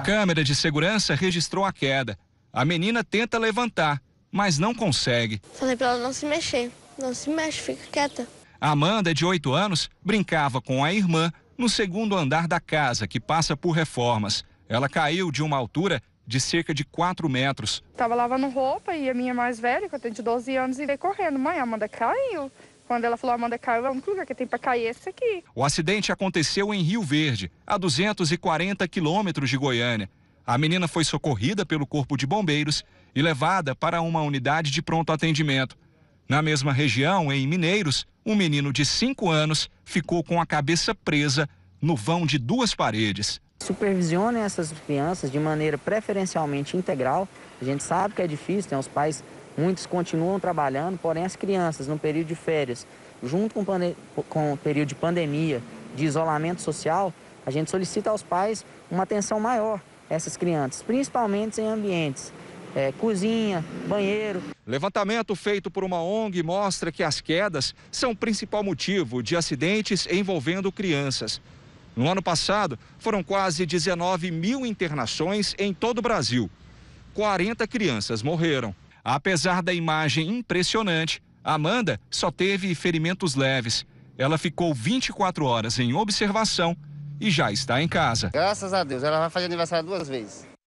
A câmera de segurança registrou a queda. A menina tenta levantar, mas não consegue. Falei para ela não se mexer. Não se mexe, fica quieta. A Amanda, de 8 anos, brincava com a irmã no segundo andar da casa, que passa por reformas. Ela caiu de uma altura de cerca de 4 metros. Estava lavando roupa e a minha mais velha, que eu tenho de 12 anos, e veio correndo. Mãe, a Amanda caiu. Quando ela falou, Amanda caiu, é o único lugar que tem para cair é esse aqui. O acidente aconteceu em Rio Verde, a 240 quilômetros de Goiânia. A menina foi socorrida pelo Corpo de Bombeiros e levada para uma unidade de pronto atendimento. Na mesma região, em Mineiros, um menino de 5 anos ficou com a cabeça presa no vão de duas paredes. Supervisionem essas crianças de maneira preferencialmente integral. A gente sabe que é difícil, tem os pais Muitos continuam trabalhando, porém as crianças, no período de férias, junto com, com o período de pandemia, de isolamento social, a gente solicita aos pais uma atenção maior a essas crianças, principalmente em ambientes é, cozinha, banheiro. Levantamento feito por uma ONG mostra que as quedas são o principal motivo de acidentes envolvendo crianças. No ano passado, foram quase 19 mil internações em todo o Brasil. 40 crianças morreram. Apesar da imagem impressionante, Amanda só teve ferimentos leves. Ela ficou 24 horas em observação e já está em casa. Graças a Deus, ela vai fazer aniversário duas vezes.